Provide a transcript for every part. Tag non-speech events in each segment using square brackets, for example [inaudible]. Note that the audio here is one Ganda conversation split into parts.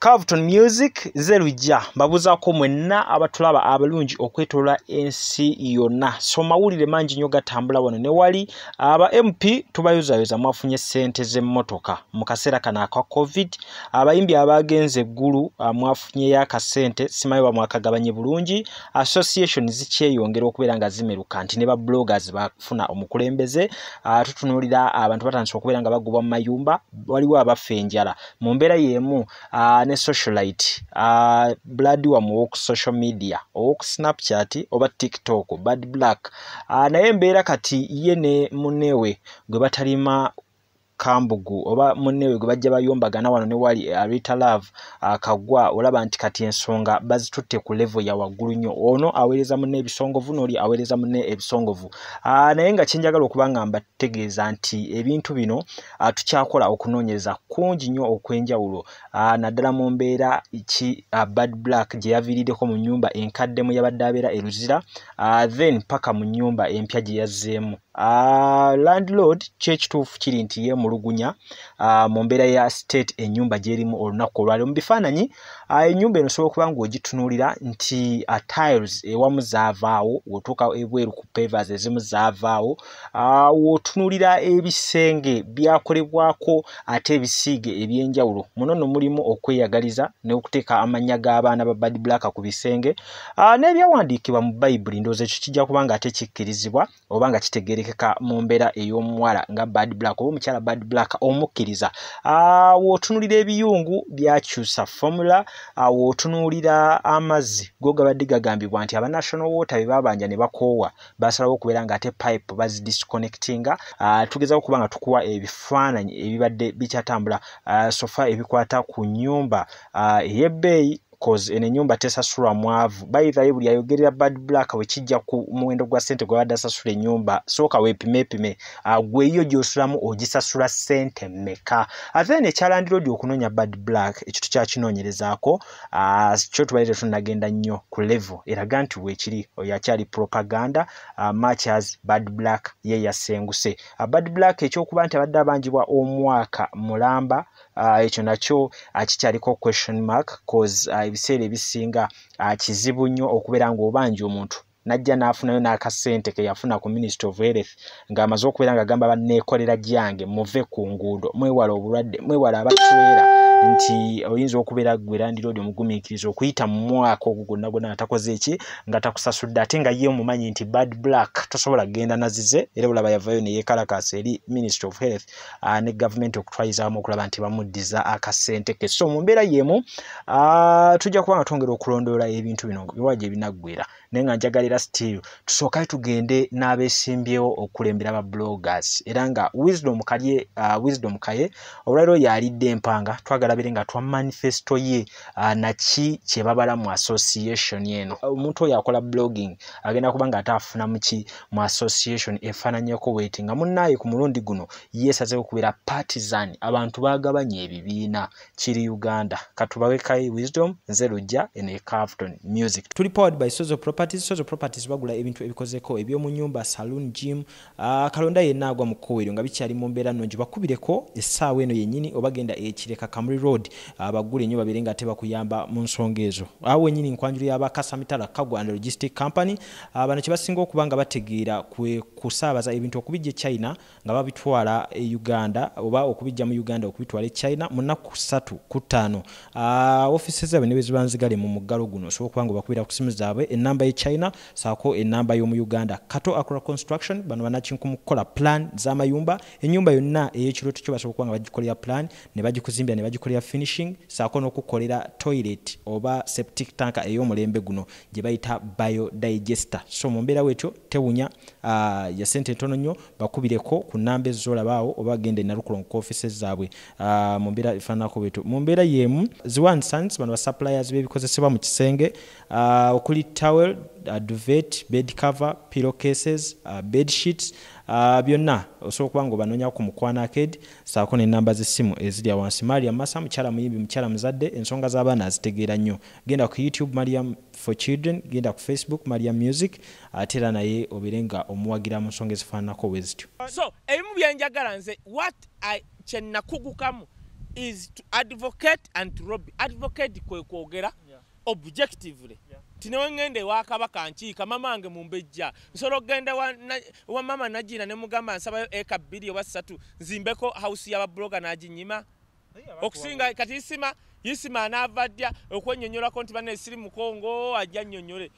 Carlton Music ze lujja mbabuzaako mwenna abatulaba abalungi okwetoolola ensi yonna so mawulire mangi nnyo gatambula wano ne wali aba mp tubayuzayuza mwafunye ssente z'emmotoka mu kaseera kano akwa covid abayimbi abagenze eggulu mwafunyeyo akasente simanyi bamwakagabanye bulungi association zikyeyongera okubeera nga zimeruka nti ne babloggers bafuna omukulembeze tutunuulira abantu batandisa okubeera nga bagubwa mu mayumba waliwo abafa enjala mu mbeera y'emu Uh, ne socialite uh, blood wamu ow'oku social media ow'oku snapchat oba tiktok bad black uh, naye embeera kati ye ne munewe gwe batalima kambugu oba munnewe gwe bajja bayombagana wano ne wali eh, arita love akagwa ah, olaba nti kati ensonga bazitutte ku levo ya waggulu nnyo ono aweereza munne ebisongovu noli aweereza munne ebisongovu ah, naye nga kyenjagala okuba nga mbategeeza nti ebintu bino ah, tukyakola okunoonyereza kungi nnyo okw'enjawulo naddala mu mbeera ki bad black gye yaviiriddeko mu nnyumba enkaddemu yabadde abeera eruzira then paka mu nnyumba empya gye yazzeemu uh, landlord kyekituufu kiri nti yemulugunya uh, ah, mu mbeera ya state ennyumba gy'erimu olunaku olwaliro mu bifaananyi ennyumba eno osobola okuba ng'ogitunuulira nti uh, tiles ewamu zaavaawo wotuuka ebweru ku pavers ezimu zaavaawo uh, wotunuulira ebisenge byakolebwako ate ebisiige ebyenjawulo muno no mulimu okweyagaliza n'okuteeka amannya g'abaana ba bad black ku bisenge uh, n'ebyawandiikibwa mu bayibuli ndowooza ekyo kijja kuba nga ate kikkirizibwa oba nga kitegerekeka mu mbeera ey'omuwala nga bad black oba omukyala bad black omukkiriza wotunuulira ebiyungu byakyusa formula awo otunuulira amazzi go gabadde gagambibwa nti aba national water be babanja ne bakoowa basalawo okubeera ngaate pipe bazi disconnectinga ah, tugezao okuba nga tukuwa ebifaananyi ebibadde bikyatambula ah, sofa ebikwata ku nnyumba ah, eyebbeeyi kkozi eno ennyumba tesasulwa mwavu bayithay buli ayogerera bad black wekijja ku muwendo gwa ssente gwe badde asasula ennyumba sooka weepimeepime ah, gwe eyo gy'osulamu ogisasula ssente mmeka ate ah, en ekyalandiro odi okunoonya bad black ekitu kyakinoonyerezaako ah, kyo tubaire tunagenda nnyo ku levo eraga nti weekiri oyo akyali propaganda matchers bad black yeyasenguse bad black ekyokuba nti abadde abangibwa omwaka mulamba Ah, ekyo nakyo ah, kikyaliko question mark cause ah, ebiseera ebisinga kizibu nnyo okubeera ngaobanja omuntu najja n'afunayo n'akasente ke yafuna ku ministry of health ng'amaze okubeera ng'agamba banneekolera gyange muve ku nguudo mwewala obulwadde mwewala abatweera nti oyinza okubeera gwe landiroodi omugumiikiriza okuyita mu mwaka ogwo gwonna gwonna nga takoze ki nga takusasudde ate nga ye mumanyi nti bad black tosobola kugenda nazize era olaba yavaayo ne yeekalakaasa eri minisitry of health uh, ne gavumenti okutwalizaamu okulaba nti bamuddiza akasente ke so mu mbeera yeemu uh, tujja kuba nga twongera okulondoola ebintu bino ewaje ebinaggwera naye nga njagalira still tusookayo tugende n'abeesimbyewo okulembera aba bloggers era nga wisdom kalye uh, wisdom kaye olwaliro yo alidde empanga twagala balabire nga twa manifesto ye naki kyebabala mu association yeno omuntu oyo akola blogging agenda kuba nga ate afuna muki mu association efaananyeko weti nga munaaye ku mulundi guno yeesazeko okubeera partisan abantu baagabanya ebibiina kiri uganda katubawekai wisdom nze lujja ene carveton music tuli powered by social properties social properties bagula ebintu ebikozeko eby'omu nyumba saloon gym kalonda yenna agwa mu kkowero nga bikyali mu mbeera nungi bakubireko essaawa eno yennyini obagenda ekireka kamuriro road abaggula ennyo babeere teba kuyamba munsongezo awe nyini nkwanjuri aba nkwanjulu y'abakasamitala cargo and logistic company abana kye basinga okuba nga bategeera kwe kusaabaza ebintu okubijja e china nga babitwala e uganda oba okubija mu uganda okubitwala e china muna kusatu kutano ku ttaano ofiisi zaabwe ne bweziba nzigale mu mugalo guno so okuba bakubira kusimiza abe e number ye china sako e number yo mu uganda kato akura construction bano banachi nkumukola plan za mayumba enyumba yonna ey'ekiroto kyo basobola kwanga nga plan ne bagikuzimbira ne bagikola ya finishing saako n'okukolera toilet oba septic tanka ey'omulembe guno gye bayita biodigester so mu mbeera wetyo tewunya uh, ya sente ntono nnyo bakubireko ku namba ezizolabaawo oba genda enalukulo mu offices zaabwe uh, mu mbeera ifaananako bwetyo mu mbeera y'emu ziwone sans bano basuppliers b'ebikozesebwa mu kisenge uh, okuli towel uh, duvet bed cover pillow cases uh, bed sheets Ah, byonna osobola okuba nga obanoonya ku mukwanakedi saako nenamba zesimu eziri awansi mariam masa mukyala muyimbi mukyala muzadde ensonga z'abaana azitegeera nnyo genda ku youtube mariam for children genda ku facebook mariam music ate era naye obeere nga omuwagira mu nsonga ezifaananako we zityo so ebimu byenjagala nze wat kyenakugukamu is to advocate and to lobby advocate kwekwogera objectively yeah. tinewegenda ewakabaka nkiika mama wange mumbejja nsobola okgenda wa mama najina nemugamba nsabayo eka bbiri oba ssatu nzimbeko hausi yababuloga naginyima okusinga kati isima isima anava dya okwenyonyolako nti bana esiri mukongo ajja nyonyole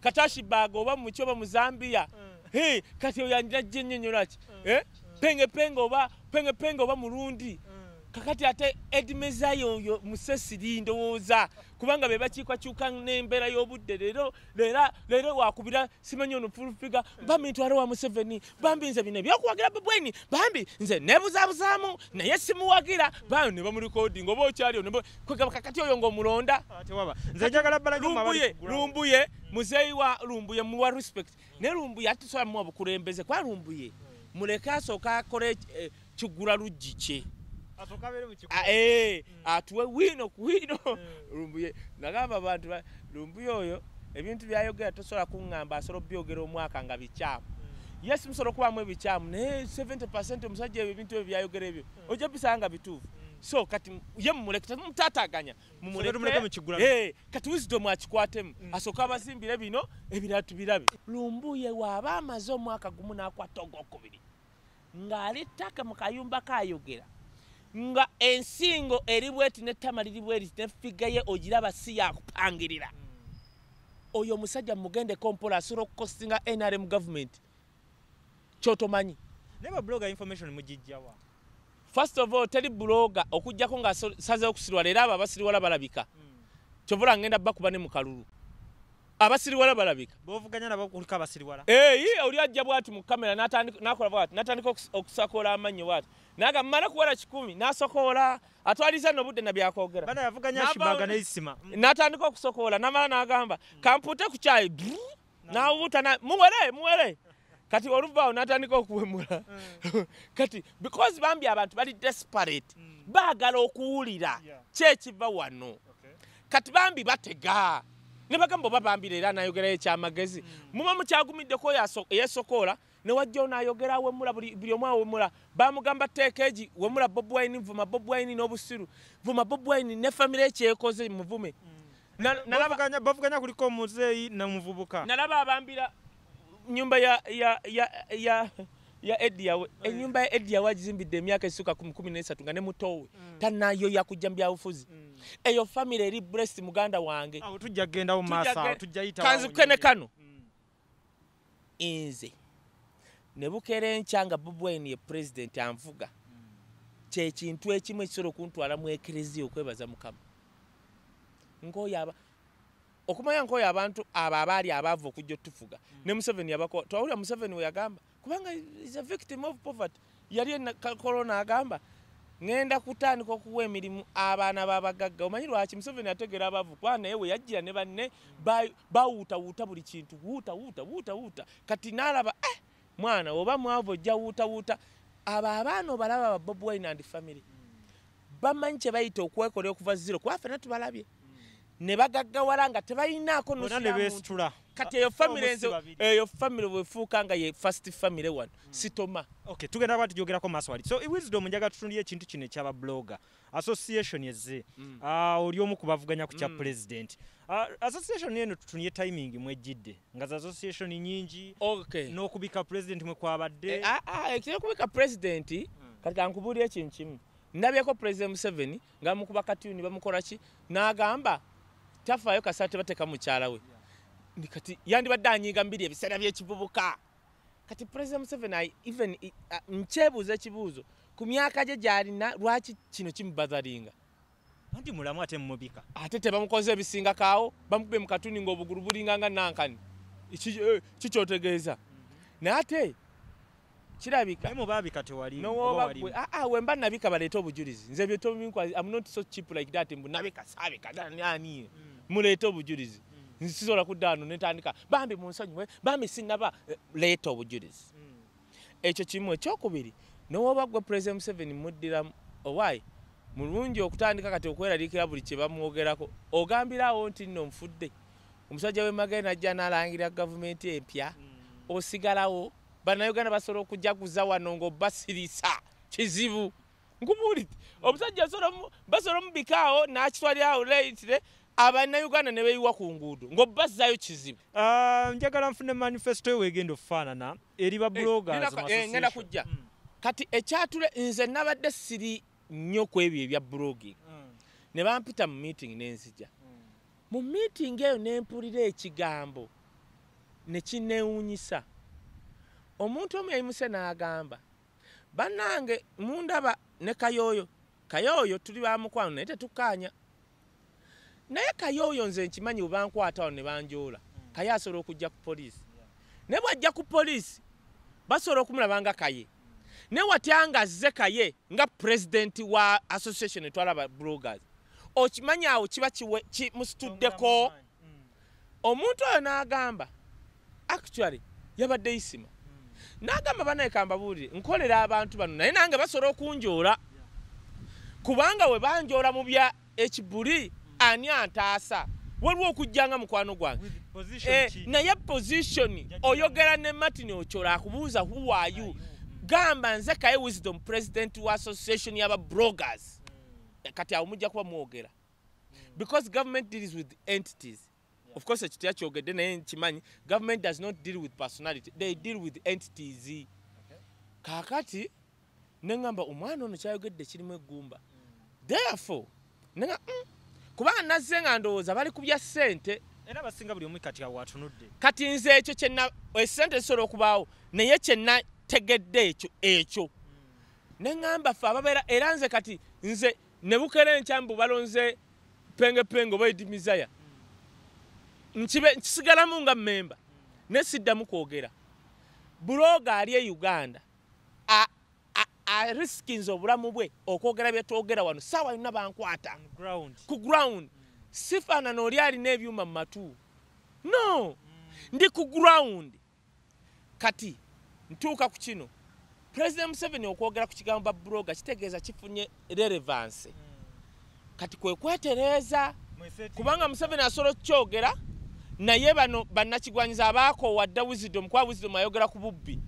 katashibaga oba muki oba muzambiya eh. kati oyo najja nyonyolaki eh. eh? pengepenge oba pengepenge oba mulundi mm. kakati ate edmezayo oyo musesiri ndowooza kubanga be bakiikakyuka n'embeera y'obudde leero leera leero wakubira simanyi ono fulufiga bambi ntwale wa museveni bambi nze bino ebyokuwagira bebweni bambi nze nebuzabuzaamu naye simuwagira bambi ne bamurikoding oba okyalio kwegaba kakati oyo ng'omulonda ah, lumbuye lumbuye muzeeyi wa lumbuye muwa respect ne lumbuye atusobola mu obukulembeze kwa lumbuye muleke asooka akole eh, kigula lujji kye Ah, eh, mm. atuwe wino ku wino mm. lumbuye nagamba abantu lumbuye oyo ebintu byayogera tosobola kuŋŋamba asobola obyogera omwaka nga bikyamu mm. yesi musobola okubaamu ebikyamu naye 70 omusajja ebyo ebintu ebyo byayogera ebyo ojja bisala nga bituufu so kati ye mumuleke temumutaataganya mumuleke eh, kati wisdomu akikwatemu asooka abazimbire bino ebirala tubirabe lumbuye waaba amaze omwaka gumu n'akwata ogwokubiri ng'ali ttaka mu kayumba kayogera nga ensingo eri bweti netama liri bweri nefigaye ogiraba si yakupangirira hmm. oyo omusajja mugendeko mpola asobola okukosinga nrm gavument kyotomanyi first of all teri buloga okugjako ngaasazeo okusirwa leero abo abasiriwala balabika hmm. kyovula ngenda bakuba ne mukalulu abasiriwala balabika ei oli ajja bwati mukamera natandika okusakola amanyi bwati naga mmara kuwala kikumi nasokola atwaliza no budde nabyakogera bana yavuganya shibaga na isima mm. natandika kusokola namara nagamba kamputa kuchai na uvuta na muwele muwele kati oluva natandika okuwemula mm. [laughs] kati because bambi abantu bali desperate mm. bagala okuwulira kyekiva wano kati bambi batega ne bagamba oba bambi leero anayogerayo ekyamagezi muba mukyagumiddeko eyesokola newajjawo nayogera wemula buli omwawo wemula bamugamba teeka egi wemula bob wine nvuma bob wine n'obusiru vuma bob wine ne famire ekyekoze muvume bavuganya kuliko omuzeeyi nemuvubuka nalaba abambira nyumba ya ya ediyawe enyumba ya ediyawe agizimbidde emyaka esuka kumkumi nesatu nga nemutowe mm. tanayo yakujja mubyabufuzi mm. eyo famire eri bres muganda wangekanzikukene kano nze nebukera enkya nga bobwen ye purezidenti anvuga kyekintu ekimu ekisobola okuntwala mu ekereziya okwebaza mukama nkoyoaba okumanya nkoyo abantu abo abaali abaava okujja otufuga ne museveni yabakoa twawulira museveni weyagamba kubanga is a victim of poverty yali enakolona agamba ŋenda kutandika okuwa emirimu abaana babagagga omanyi lwaki museveni ategeera abaavu kuba naye weyajjira ne banne bawuutawuuta buli kintu wuutawuuta wuutawuuta kati naalaba eh, mwana oba mwavu ojja wuutawuuta abo abaana obalaba ba bob wine and family mm. bamanyi kye bayita okwekolera okuva ziro kuba fena tubalabye mm. ne bagaggawala nga tebayinaako nusnebeesitula kati eyo ah, famire nze eyo famire bwefuuka nga ye fast famire wano hmm. sitoma ok tugenda aba tujogerako maaso wali so wisdom njaga tutundira ekintu kino ekyaba bloga association eze hmm. ah, oli omu ku bavuganya ku kya hmm. president ah, association eno tutunye timing mwejjidde nga za association nyingi n'okubika president mwekwabadde ekyokubika eh, eh, president kati kankubuuli ekintu kimu ndabyeko president museveni ngaamukuba katiuni bamukola ki n'agamba tafaayo kasaa tebateeka mukyala we nikati yandibadde anyiiga mbiri ebiseera by'ekivubuka kati president museveni even uh, nkyebuuza ekibuuzo ku myaka gye gy'alina lwaki kino kimubazaringa anti mulamu ate mubika ate tebamukoze ebisingakaawo bamukube mu katuni ngaobuguru bulinga nga nankani kikyotegeeza eh, mhm. naye ate kirabikawemba nabika baleete obujulizi nze byotomunabika sabika mm. muleete obujulizi nsisobola kudda wano netandika bambi munsonyiwe bambi sinaba eh, leeta obujulizi hmm. ekyo kimu ekyokubiri nowooba gwe president museveni muddiramu owai oh, mulungi okutandika kati okweralikira buli kyebamwogerako ogambirawo nti nno nfudde omusajja wemagere najja nalangira gavumenti empya hmm. osigalawo bannayuganda basobola okujaguza wano ngaobasirisa kizibu nkubuulire omusajja basobola omubikaawo nakitwalirawo leitire abannayuganda ne beyiwa ku nguudo ngaobbazzaayo kizibu ah, njagala nfune manifesto yo weegenda okufaanana eri bablogenda eh, eh, kujja hmm. kati ekyatule nze nabadde siri nnyo ku ebyo ebya blogin hmm. ne bampita mu meeting nenzija hmm. mu meeting eyo nempulira ekigambo nekinewunyisa omuntu omu yayimuse n'agamba bannange mundaba ne kayoyo kayoyo tuli bamukwano naye tetukkaanya naye kayooyo nze nkimanyi bwebankwata ono ne banjoola hmm. kaye asobola okujja ku poliisi naye bwajja ku poliisi basobola okumulaba nga kaye naye watya nga azze kaye nga purezidenti wa association etwalaba brogers okimanyi awo kiba kimusituddeko hmm. omuntu oyo n'agamba actually yabadde isima hmm. n'agamba banayekambabuulire nkolera abantu bano naye nange basobola okunjoola kubanga webanjoola mu bya ekibuli ani antaasa waliwo okujjanga mukwano gwange eh, naye positioni oyogera ne martini okyola akubuuza huwayu gamba nze kaye wisdom president wa association yaba brogers mm. eh, kati awo mujja kuba mwogera mm. because government deals with entities of course ekitya kyogedde naye nkimanyi government does not deal with personality they deal with entities kakati nengamba omwana ono kyayogedde kirimu eggumba mm. therefore nenga kubanga nazze nga ndowooza bali kubya ssente era basinga buli omu kati awo atunudde kati nze ekyo kyena essente zisobola okubaawo naye kyenategedde ekyo ekyo neŋŋamba fe ababeera era nze kati nze ne bukere nkyamu bwe balonze pengepenge oba edimizaya nkibe nkisigalamu nga mmemba ne siddamu kwogera buloga ali e uganda ariskins obulamu bwe okwogera byetwogera wano saawa yonna bankwata ku ground sifaanana oli alina ebyuma mu matu no mm. ndi ku ground kati ntuuka ku kino president museveni okwogera ku kigambo babuloga kitegeeza kifunye relevanse mm. kati kwekwetereeza kubanga museveni asobola okukyogera naye bano bannakigwanyiza abaakoowadda wisdom kuba wisdom ayogera ku bubbi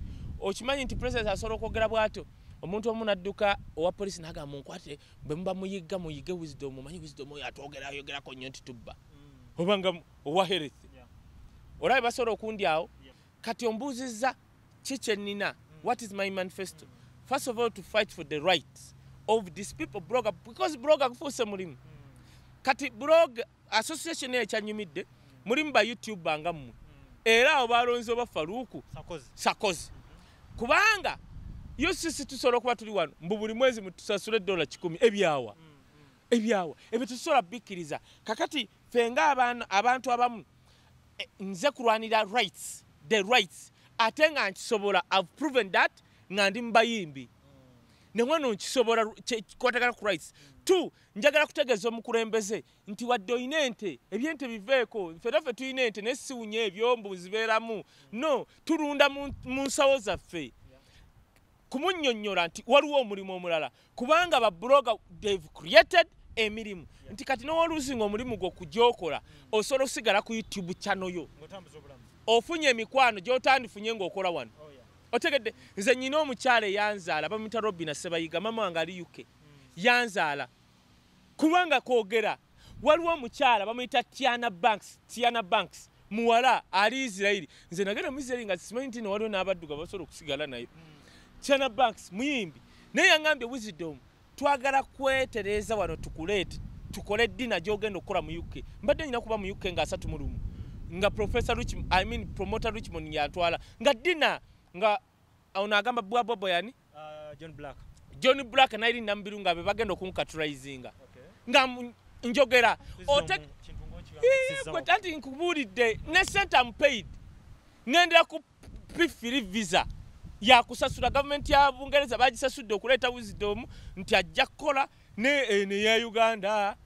okimanyi nti president asobola okwogera bwatyo omuntu omu nadduka owa polisi nagamba munkwate bwemuba muyigga muyige wisdom mumanyi wisdom oyo atwogera ayogerako nnyo nti tubba mm. obanga owa hereth olabe basobola okundi awo kati ombuuzizza ki kyennina mm. what is my manifesto mm. first of all to fight for the right of this people blog because blog akufuuse mulimu kati blog association eyo kyanyumidde mulimu ba youtube bangammwe era abo balonzi oba faluuku sakozi mm-hmm. kubanga yo sisi tusobola okuba tuli wano mbubuli mwezi mutusasula edola kikumi ebyawa mm, mm. ebyawa ebyo tusobola bikkiriza kakati fenga abantu abamu eh, nze kulwanira rights the rights ate nga nkisobola ive proven that nga ndi mubayimbi mm. newano nkisobola kikwatagala ku rights to njagala kutegeeza omukulembeze nti wadde oyina ente ebyente biveeko fenaffe tuyina ente naye siwunya ebyombu zibeeramu no tulunda mu nsawo zaffe kumunyonyola nti waliwo omulimu omulala kubanga babuloga theve created emirimu nti kati nowoluusi nga omulimu gwe kugyokola osobola osigala ku youtube kyano yo ofunye emikwano gyotandifunye ngaokola wano oh, otegedde nze nyina omukyala eyanzaala bamuyita robina sebayiga mama wange ali uk hmm. yanzaala kubanga kwogera waliwo omukyala bamuyita tiana banks tiana banks muwala ali isirairi nze nagenda muisirairi nga simanyi nti nowaliwo n'abaddugavu basobola okusigala naye mm. china banks muyimbi naye yagambye wisdom twagala kwetereza wano tukulete tukole dina gyogenda okukola mu uk mbadde nyina kuba mu uk nga asatu mulumu nga profesa richmon I mean, promota richmon yatwala nga dina nga onagamba bwabobo yani uh, john black john black nairi nambiru nga be bagenda okunkaturizinga okay. nga njogera otanti nkubulidde ne center mpaid ngendera ku pifiri visa okay. yakusasula gavumenti ya bungereza bagisasudde okuleeta wisdom nti ajja kukola neya uganda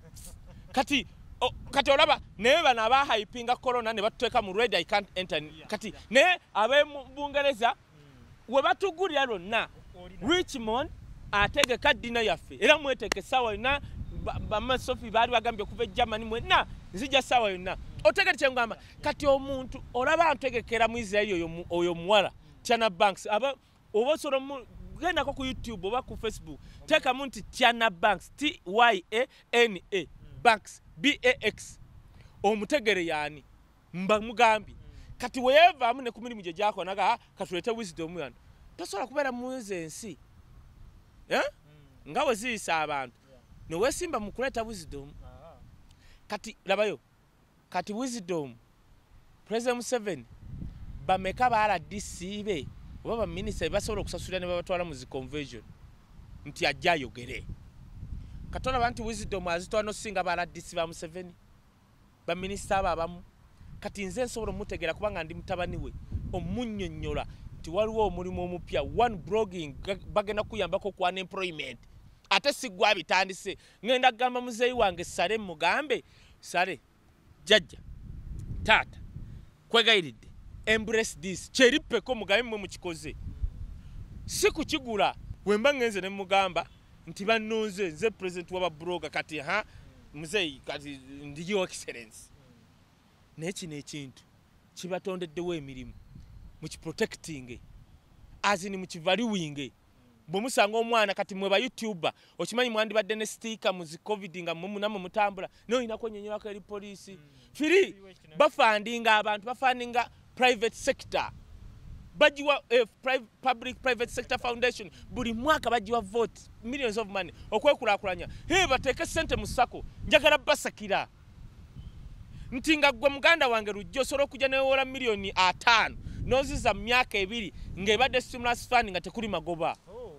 kati Oh, kati olaba naye bano abahaipinga corona ne batuteeka mu red ican enter yeah, kati yeah. naye abebungereza mm. we batugulira lwonna richmond ategeka dina yaffe era mweteeka essaawa yonna bamasofi baali bagambye okuva egermany mwenna nzija saawa yonna mm. otegeri kyengamba yeah, yeah. kati omuntu olaba ntegekera mu isirairi oyo muwala mm. chana banks aba oba osobola mu gendako ku youtube oba ku facebook teekamu nti chana banks t y a n a banks b a x omutegere yaani mba mugambye kati weyevaamu ne ku mirimu gye gyakonaga katulete wisdom yano tosobola kubeera muyuza ensi eh? nga weziyisa abantu neweesimba mu kuleeta wisdom kati labayo kati wisdom president museveni bameka ba RDC be oba ba minister basobola okusasulira ne babatwala mu convention nti ajja ayogere katonda bantu wisdom azitwala n'osinga ba RDC ba Museveni ba minister abo abamu kati nze nsobola omutegeera kubanga ndi mutabani we omunnyonnyola nti waliwo omulimu omupya one blogging bagenda kuyambako okwana employment ate sigwa bitandise ngenda kugamba muzeeyi wange sale mugambe sale jajja taata kwegayiridde embrace this kyeripeko mugabe mmwe mukikoze si kukigula wemba ngenze ne mugamba nti bannunze nze president wababuroga kati ha muzeyi kati ndiyo excellence naye kino ekintu kibatondeddewo emirimu mukiprotectinge azin mukivaluwinge bwemusanga omwana kati mwe bayoutube okimanyi mwandibadde ne stiika muzicovid nga namwe mutambula naye olinakwenyonyolako eri polisi mm. firi bafandinga abantu bafandinga private sector bajiwa eh, public private sector foundation buli mwaka bajiwa vote millions of money okwekulakulanya hey, bateeke sente mu sako njagala basakira nti nga gwe muganda wange lujja osobola okujja newola miliyoni ataano noziza myaka ebiri ngaebadde stimulus fund nga tekuli magoba oh.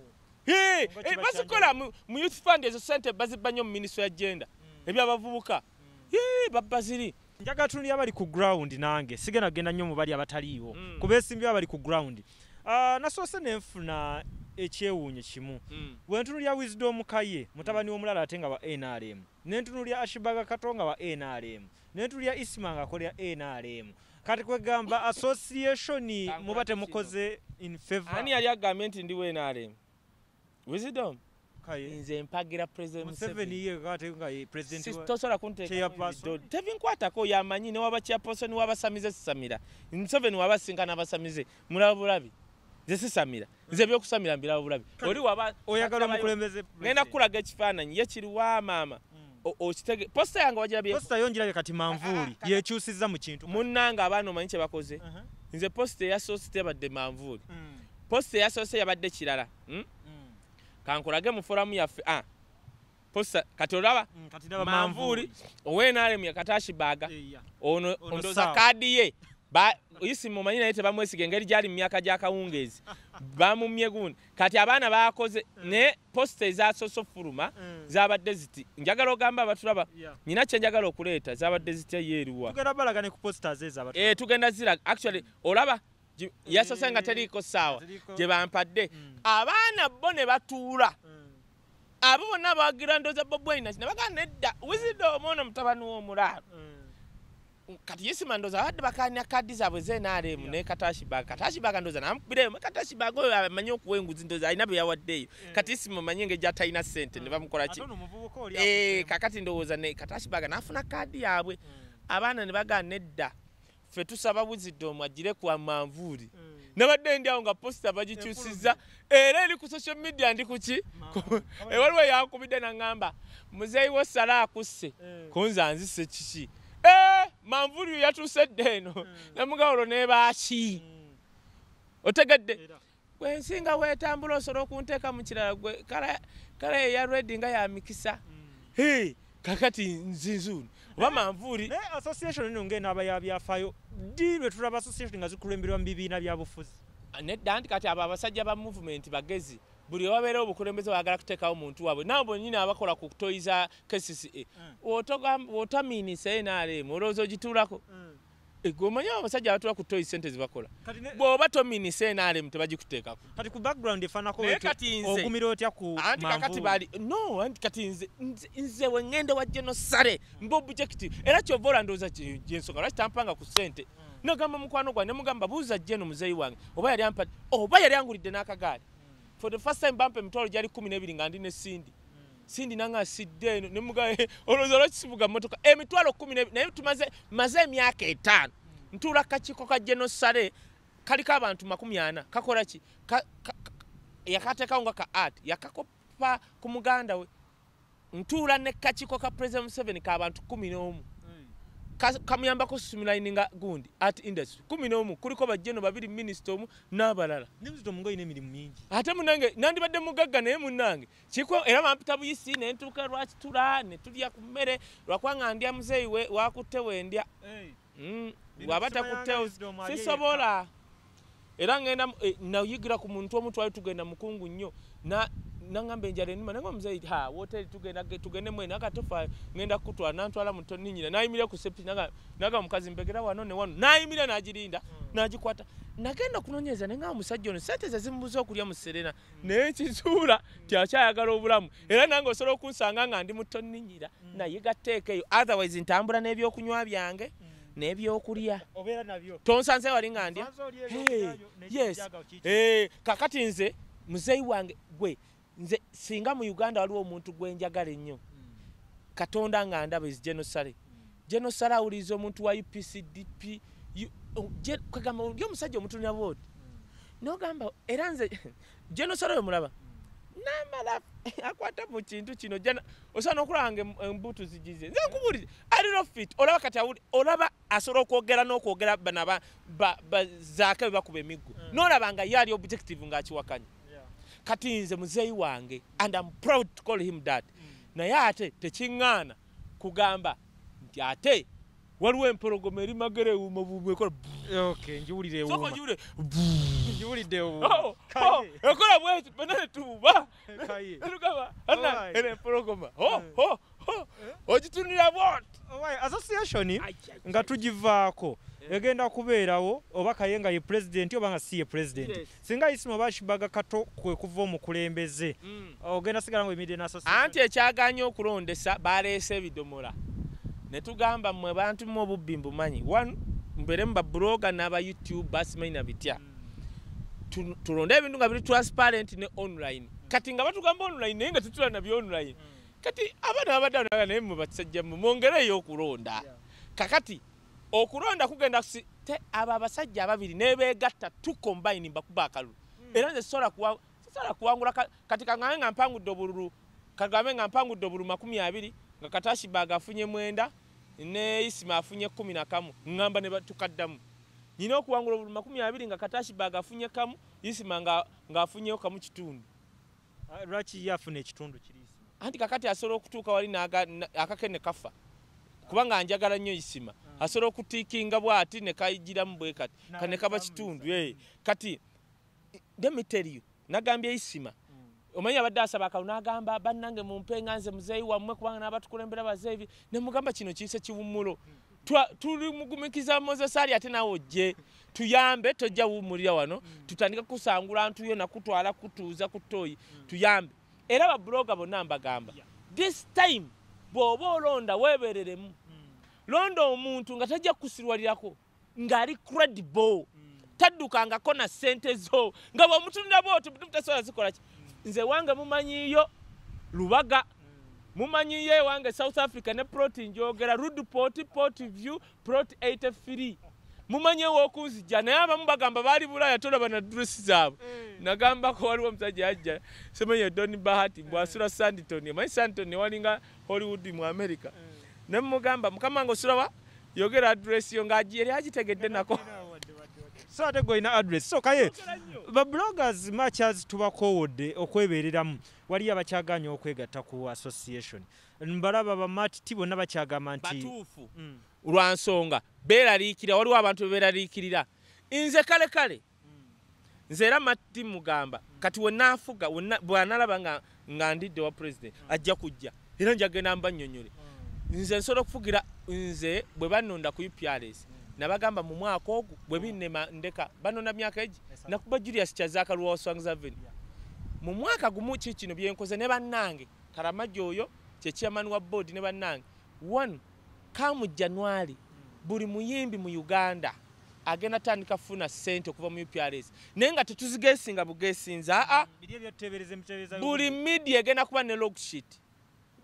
hey, hey, eh, bazikola mu, mu youth fund ezo sente baziba nnyo mu minisitwa ya jenda mm. ebyabavubuka mm. hey, babaziri njaga tulira bali ku ground nange sigena genda nnyo mubali abataliiwo mm. kubesimbi abali ku ground uh, nasoose nenfuna ekyewuunyo kimu mm. wentunulya wisdom kaye mutabani womulala ate nga wa nrm nentunulya ashibaga katonga wa nrm nentunulya isima nga akolera nrm kati kwegamba association mubatemukoze in favor ani yali agambe nti ndiwo nrm wisdom nze mpagira pulezidentitosobola kuntetebinkwatako yamanyi newaba chairpersoni wabasamize sisamira museveni waba sinkana abasamize mulaba bulabi nze sisamira nze byokusamira mbiraba bulabi oli wabagenda kukulaga ekifaananyi yekiriwa maama hmm. posta yange wagirabyekati manvuuli ah, ah, yekyusiza mu kintu munnanga abaana omanyi kyebakoze uh-huh. nze posta eyasoose tebadde manvuuli hmm. posta eyasoose yabadde kirala hmm? kankulage mu foramu yaffe ah. posa kati olaba mm, manvuuli owenalemya katashibaga ono ndoza kadi ye isi mumanyi naye tebamwesiga engeri gyali mu myaka gyakawungeezi [laughs] bamumye gundi kati abaana bakoze mm. ne posita ezasoso fuluma mm. zabadde ziti njagala ogamba abatulaba nyina kyenjagala okuleeta zabadde zitya yeeriwa tugenda eh, ziraga actually olaba yasase nga mm. teriiko ssaawa gye bampadde mm. abaana bo ne batuula mm. abo bonna bawagira ndooza bobwainaki nebagana nedda wizidde omwona omutabani womuraaro kati yisima ndoza abadde bakania kadi zaabwe zenarem ne katashibaga katashibaga ndoza namukubireyo katashibaga oyo amanyi okuwa enguzi ndoza alina bwe yawaddeeyo kati isima omanye ngeja atalina sente ne bamukolaki kakati eh, ndowooza ne katashibaga nafuna kadi yaabwe abaana ne bagana nedda ffe tusaba buzidde omwagire kwa manvuuri mm. nabadde ndiawo nga posita bagikyusiza era eri ku social media ndi kuki ewaliwo yakubidde naŋŋamba muzeeyi wo sala akusse mm. kunza nzise kiki eh, manvuuri yatuuse dde eno mm. namugawolo nebaaki otegedde gwensinga wetambula osobola okunteeka mukirala kale eya redi nga yamikisa kakati nzinzuuni bamanvuuli naye association ene ngaenaaba yabyafaayo ddi lwe tulaba association nga zikulemberwa mu bibiina byabufuzi ah, nedda nti kati abo abasajja ba movement bagezi buli wabeerewo obukulembeze bwagala kuteekawo omuntu waabwe nabo bonyini abakola ku kutoyiza kcca mm. wotamiini senarem olowooza ogituulako mm. egomanya abasajja batula ku toyi sente zibakola bwoba tominise nalem tebagikuteekako kati ku background efanako ogumira otya ku anti kakati bali no anti kati nze nze wengende wa genosale mba objecti era kyova olandooza gyensonga lwaki tampanga ku sente hmm. nogamba mukwano gwa nemugamba buuza jeno muzeeyi wange oba yali ampa oba yali angulidde n'akagaali hmm. for the first time bampa emitwalo gyali kumi n'ebiri nga ndi nesindi sindi nanga sidde ne mugaye [laughs] olozola kisibuga motoka emitwalo 10 naye tumaze maze emyaka etaano ntula kachiko ka genosale kali ka bantu makumi ana kakola ki ka, ka, ka, yakateka unga ka art yakakopa kumuganda we ntula ne kachiko ka president 7 ka bantu 10 nomu kamuyambako simulayini nga gundi at industry kumi nomu kuliko bajeno babiri minisita omu n'abalala ate munange nandibadde mugagga naye munange kiko era mampita buyisi ne ntuuka lwakitula ne tulya ku mmere lwakuba nga ndya muzeeyiwe wakutte wendya waba takutte sisobola era ngenda eh, nayigira ku muntu omu twali tugenda mukungu nnyo nangambe njale nima nanga mzee ha hotel tugenda tugende mwe naka tofa ngenda kutwa nantu ala mto ninyira na imira ku sepi naga naga mukazi mbegera wano ne wano na imira najirinda mm. najikwata nagenda kunonyeza nenga musajjo ne sete zazimbuzo kulya muserena mm. ne kizura mm. tya cha yagalo bulamu mm. era nanga osoro kunsanga nga ndi mto ninyira mm. na yigateke yo otherwise ntambula ne byo kunywa byange mm. nebyokulya obera nabyo tonsanze wali nga ndi hey. yes eh hey. kakati nze muzeyi wange gwe nze singa mu uganda waliwo omuntu gwenjagala ennyo katonda nga ndaba ezi genosale genosale awuliriza omuntu wa upcdp oh, kwegamba oli omusajja omutulina booti nogamba era nze [laughs] genosale oyo mulaba namala [laughs] akwata mu kintu kino osobola nokulabanga embuutu zigize nze nkubuulire arirofit olaba kati awuli olaba asobola okwogera n'okwogera bana bazaako ebibakuba emiggo mm. nolabanga ye ali objective ngaakiwakanya kati nze muzeyi wange and am proud to call him that naye ate tekiŋŋaana kugamba nti ate waliwo oh, oh, empologoma eri magere ewuuma buekolaekola bweti benanetuuba empologoma ogitunira bwot association nga tugivaako egenda kubeerawo oba kaye nga ye pulezidenti oba nga si ye pulezidenti singa isimu oba kibaga kato kwekuva omukulembeze mm. uh, ogenda sigala ngu emidde nasa anti ekyaganye okulondesa baleese ebidomola netugamba mmwe bantu mu obubbi mbumanyi one mbeere mu babuloga n'abayoutube basimanyina bitya mm. tulonde ebintu nga biri transparent ne online kati nga batugamba online naye nga tetula nabyo online mm. kati abaana babaddaonaga naye mwe basajjamu mwongereyo okulonda kakati okulonda kugenda si te abo abasajja ababiri nebegatta tu combine mbakuba akalulu hmm. era nze sisobola kuwangula kati kagambe nga mpangudde obululu kagambe nga mpangudde obululu makumi abiri nga katashibaga afunye mwenda ne isima afunye kumi nakamu ŋamba netukaddamu nyina okuwangula obululu makumi abiri nga katashibaga afunye kamu isima ngaafunyeyo kamu kitundu ah, lwaki ye afuna ekitundu kiri isima anti kakati asobola okutuuka wali akakene kafa kubanga njagala nnyo isima asobola okutiikinga bwati nekayigira mu bwekati kane kaba kitundu e kati demiteriyo nagambye isima mm. omanyi abadde asaba kawo nagamba bannange mumpe nga nze muzeeyi wammwe kubanga nabatukulembera bazeebi nemugamba kino kiise kiwummulo mm. tuli mugumikiza moses ali ate nawe ojje [laughs] tuyambe tojja wuwumulira wano mm. tutandika kusangula ntu yo nakutwala kutuuza kutoyi tuyambe era babuloga bonna mbagamba this time bw'oba olonda weebereremu londa omuntu nga tajja kukusirwalirako ng'ali credible hmm. taddukangako na sente zo nga bweomutunira booti tutasobola zikolaki nze ewange mumanyiiyo lubaga hmm. mumanyiiyo ewange south africa ne proti njogera rud port port view prot 8 free mumanyi ewookunzijja naye abamu bagamba baali bulaya tolaba na dresi zaabwe hmm. nagambako waliwo omusajja yajja semenye doni bahati bwasula sanditon amanyi sanditon ewalinga hollywood mu america mm. ne mugamba mukama nga osulawa yogera adress yo ngaeri agitegedde nako so ate gweolina adress sokaye bablogers machers tubakowodde okwebereramu waliyo abakyaganya okwegatta ku association mbalaba bamatiti bonna bakyagamba nti batuufu mm. lwansonga beraliikirira waliwo abantu beberaliikirira nze kale kale mm. nze era matti mugamba kati wenaafuga bwanalaba nga ndidde wa president mm. ajja kujja era njagenda mbanyonyole nze nsobola okufugira nze bwe banonda ku uprs mm. nabagamba mu mwaka ogwo bwe binema ndeka banonda myaka egi nakuba julius kyazaakalwawo swang zaven mu mwaka gumu ki kino byenkoze ne bannange karamaje oyo kyekiyamani wa board ne bannange one kamu januari mm. buli muyimbi mu uganda agenda tandika funa sente okuva mu uprs naye nga tetuzigesinga bugesinza aa buli midia egenda kuba ne logshit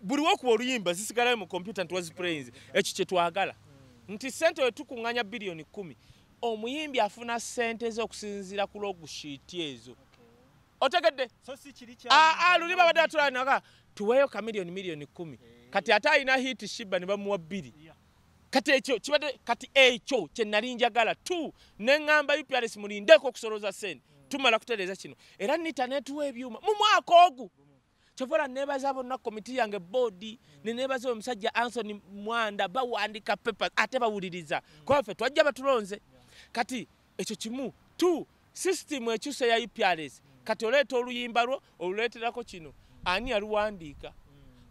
buli wokuba oluyimba zisigalayo mu kompyuta nti wazipulayinzi ekyo kyetwagala nti sente wetukuŋŋanya biliyoni kumi omuyimbi afuna sente ze okusinzira ku logushiiti ezo otegedde ah, ah, luli babadde batulanaga tuweeyo ka miliyoni miliyoni kumi kati ate alina hiti shiba ne bamuwa bbiri kati ekyo kibadde kati ekyo kyenali njagala t neŋŋamba uprs mulindeko okusolooza sente mm. tumala kutereeza kino era nita netuwa ebyuma mu mwaka ogu kyovola nebaza bonna komiti yange boodi nenebaza omusajja ansoni mwanda bawandika pepa ate bawuliriza mm. kwaffe twajja batulonze kati ekyo kimu t system ekyusa ya uprs e mm. kati oleeta oluyimba lwo oluleeterako kino ani aluwandiika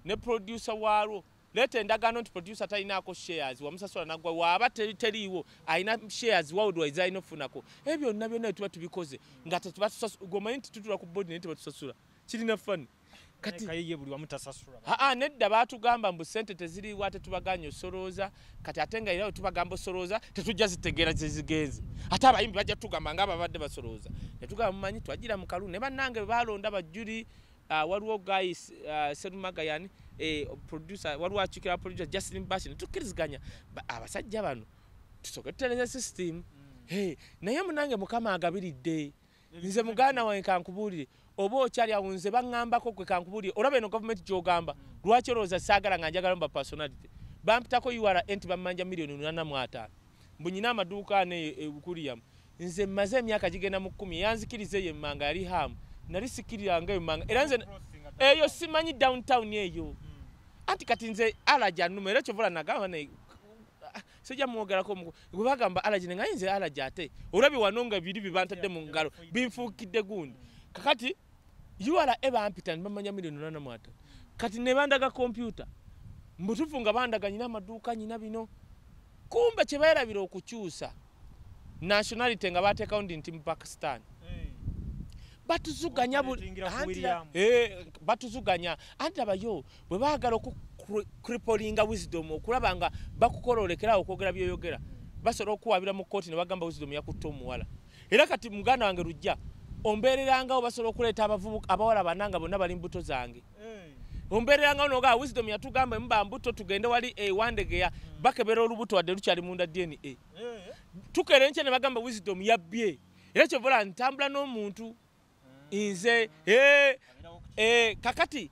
ne producer waalwo leeta endagaano nti producer talinaako shares wamusasola nagwa waaba teriiwo alina shares worldwise alina okufunako ebyo byonna byonna byetuba tubikoze nga tetuba tusasula gomanyi nti tutula ku boodi naye tebatusasula kirina fani kati kayiye buli wamuta sasura ha a nedda batugamba mbu sente teziri wate tubaganyo soroza kati atenga ira tubagamba soroza tetujja zitegera zizigeze ataba imbi bajja tugamba ngaba badde basoroza ne tugamba manyi twagira mukalu ne banange balonda bajuri uh, waruo guys uh, senumaga yani e eh, producer waruo achikira producer Justin Bashin tukirizganya abasajja bano tusoketeleza system mm. hey naye munange mukama agabiri day nze mugana wankankubulire oba okyali awo nze baŋŋambako gwe kankubulire olaba eno gavumenti gyogamba lwaki olowooza saagala nga njagala mba personality bampitako ur enti bamanja miliyoni lunana mu ataano mbunyina amaduuka aneyo ebukuliyamu e, nze mmaze emyaka gigenda mu kkumi yanzikiriza eyo emmanga yali haamu nali sikiriranga eyo manga era nze eyo simanyi downtown eyo hmm. anti kati nze alaj anuma era kyovula nagamba naye ah, sijamwogerako we bagamba alaji nengayinze alaji ate olwabiwano nga biri bibantadde mu ngalo bimfuukidde gundi kakati ura ebampita nibamanya miliyoni lunana mwatano kati nebandaga kompyuta mbutufu nga bandaga nyina amaduuka nyina bino kumbe kyebairabira okukyusa nationality nga bateekawo ndi nti mupakistan batuzuganya eh, batuzuganya anti abayo bwe baagala okukripolinga wisdom okulaba nga bakukololekerawo okwogera byoyogera basobola okuwabira mu kooti ne bagamba wisdom yakutta omuwala era kati muganda wange lujja omberirangawo basobola okuleeta abawala bananga bonna bali mbuto zange omberirangawo noga wisdom yatugambe mba mbuto tugende wali eh, wandegeya hmm. bakebera olubuto wadde lukyali munda dna tukere nkya ne bagamba wisdom yabbye era kyovola ntambula n'omuntu hmm. nze eh, eh, kakati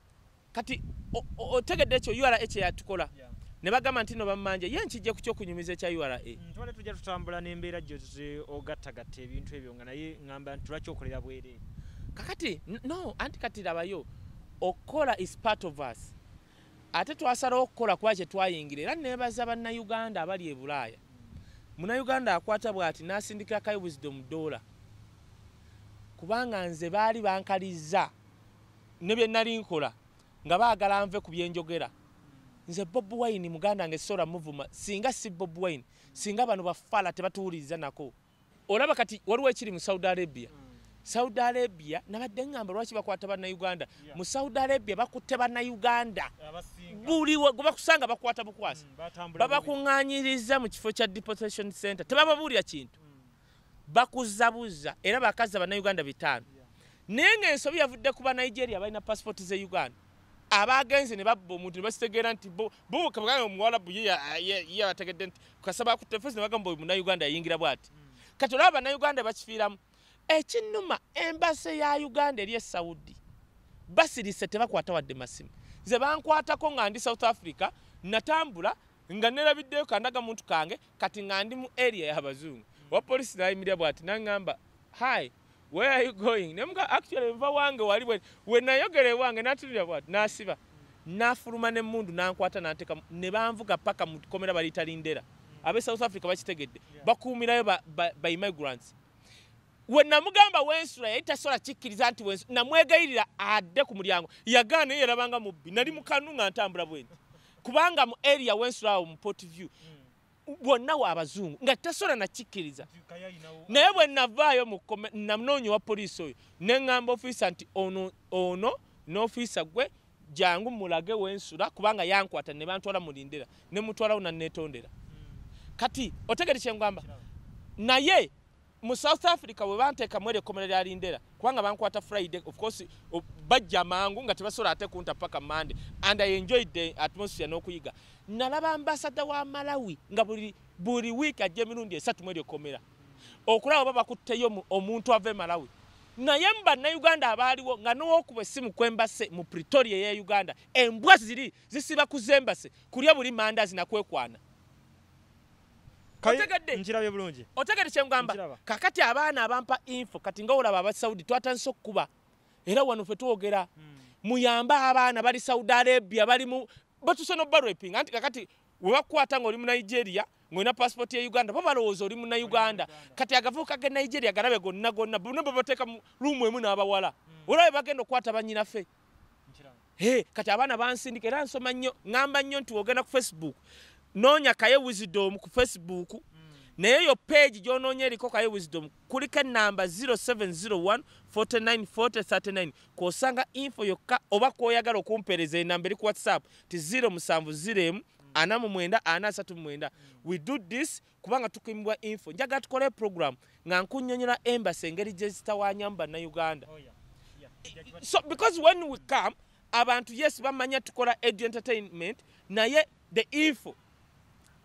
kati otegedde ekyo ura ekyo yatukola ne bagamba nti no bammanja ye nkijje ku kyokunyumiza ekya ura ntwale mm, tujja tutambula n'embeera gyoze ogattagatta ebintu ebyo nga naye ŋamba nti lwaki okolera bwere kakati no anti kati labayo okukola is part of us ate twasalawo okukola kuba kyetwayingira era nebaza bannayuganda abali e bulaaya munayuganda akwata bwati nasindikira kayo wisdom dollar kubanga nze baali bankaliza ne byenali nkola nga baagala nve ku byenjogera nze bob wine muganda wange sisobola muvuma singa si bob wine singa bano bafala tebatuwuliriza nako olaba kati waliwo ekiri mu saudi arabia mm. saudi arabia nabadde ŋŋamba lwaki bakwata bannauganda mu saudi arabia bakutte bannauganda buligwebakusanga bakwata bukwasa mm, babakuŋŋanyiriza mu kifo kya deportation center tebababuulira kintu mm. bakuzabuza era bakaza bannauganda bitaano naye ngaensobi yavudde ku banigeria balina passipoti zeuganda abagenze ne babba omuntu ne bakitegeera nti buuka bagambe omuwarabu yeye abategedde nti kasaba kutefesi ne bagamba munnayuganda yayingira bw'ati hmm. kati olaba bannayuganda bakifiiramu ekinnuma embase ya uganda eri e saudi basirise tebakwata wadde masimu nze bankwatako nga ndi south africa natambula nga nerabiddeyo kandaga muntu kange kati nga ndi mu aria y'abazungu hmm. owa polisi nayimirya bw'ati naŋŋamba hai where are you going nemuka actually mva wange wali bwe we nayogere wange natulira bwati nasiba nafuluma nemundu nankwata nateka ne banvuga paka mukomera bali talindera abe south africa bakitegedde bakumirayo ba, ba, ba migrants we namugamba wensula yali tasobola kikkiriza nti wensula namwegayirira adde ku mulyango yagaana yo yarabanga mubbi nali mukanu nga ntambula bwenti kubanga mu area wensula awo mu port view mm. wonna waabazungu nga tasola nakikkiriza naye bwe navaayo namunoonyi wa poliisi oyo neŋŋamba ofiisa nti ono n'ofiisa gwe jangu mulage wensula kubanga yankwata nebantwala mulindera nemutwalawo nanetondera hmm. kati otegere kyengwamba naye mu south africa bwe banteekamu erekomero lya lindera kubanga bankwata friday of course bajja mangu nga tebasobola ate kunta paka mande and i enjoyed the atmosphere n'okuyiga nalaba ambasada wa malawi nga buli wiiki ajja emirundi esatu mu eryekomera okulaba oba bakutteyo omuntu ava emalawi naye mu bannauganda abaaliwo nga nowokuba esimu kwembase mu pretoria eye uganda embwa ziri zisiba kuzembase kulya buli mandazi nakwekwana otegedde otegedde kyengamba kakati abaana abampa info kati nga olaba aba saudi twatandisa okukuba era wano fe twogera hmm. muyambe abaana bali saudi arabia balimu batuse nobarepinga nti kakati webakwata ngaoli mu nigeria ngaolina passport ya uganda babalowooza oli mu nauganda kati agavuuka ge nigeria galabe gonna gonna nababateeka mu rumu emu n'abawala hmm. olabe bagenda okukwata banyinaffe kati abaana bansindika era nsoma nnyo ŋamba nnyo nti ogenda ku facebook nonya kaye wisdom ku facebook mm. naye yo page gyononya eriko kaye wisdom kulika enamba 0701494039 kosanga info yokka oba koyagala okumpereza enamba eri ku whatsapp ti 0 mm. we do this kubanga tukimbwa info njagala tukole program nga nkunyonyola embasy engeri gyezitawanyamba na uganda oh, so because when we come abantu yes bamanya tukola edu entertainment naye the info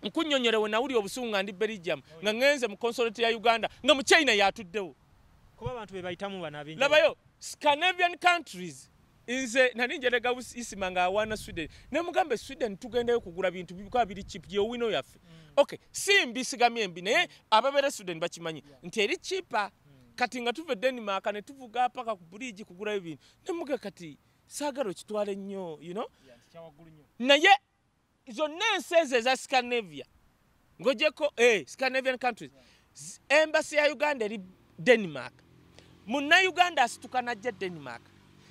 nkunyonyole we nawulira obusungu nga ndi belgium nga ŋŋenze mu consolate ya uganda nga mu china yatuddewo kuba abantu be bayitamu banabi labayo scandinavian countries nze nali njerega isima nga awaana sweden nemugambe sweden tugendayo kugula bintu bikaba biri chip yeowino yaffe mm. ok si mbi sigamye mbi naye ababeere sweden bakimanyi nti eri chipa mm. kati nga tuva denmark netuvuga paka ku bridge kugulayo bintu nemuga kati sagala okitwala ennyo you know naye yeah, zonna ensi ezo eza scanavia ngaogyeko eh, scanavian countries embasi ya uganda eri denmark munauganda asituka najja denmark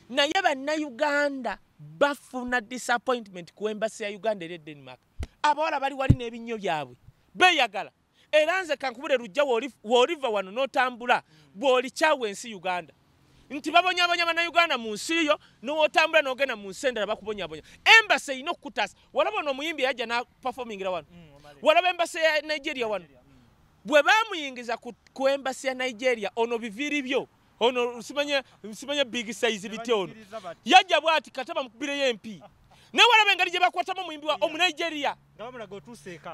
naye bannauganda bafuna disappointment ku embasi ya uganda eri edenmark abawala bali wali n'ebinnyo byabwe beyagala era nze kankubule rujja woliva wano n'otambula bw'olikyawe ensi uganda nti babonyabonya bannayuganda mu nsi yo nowotambula nogenda mu nsi endala bakubonyabonya embasi erina okukutasa walaba ono omuyimbi yajja napefomingira wano mm, walaba embasi ya nigeria wano mm. bwe bamuyingiza ku embasi ya nigeria ono biviri byo ono simanye bigisaizi bite ono yajja bw ati kate bamukubireyo empi naye walaba engeri gye bakwatamu omuyimbi omunigeria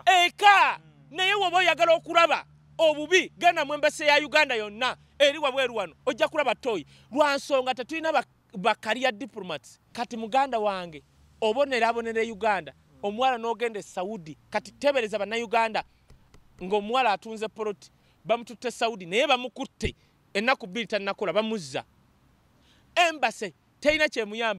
eka mm. naye weoba oyagala okulaba obubi genda mwembese ya uganda yonna eri wabweru wano ojja kulaba toyi lwansonga tetulina bakaria diplomats kati muganda wange obonere abonere uganda omuwala n'ogenda esaudi kati tebereza bannauganda ngaomuwala atunze poloti bamututte saudi naye bamukutte ennaku bbiri tannakola bamuzza embase teyina kyemuyamba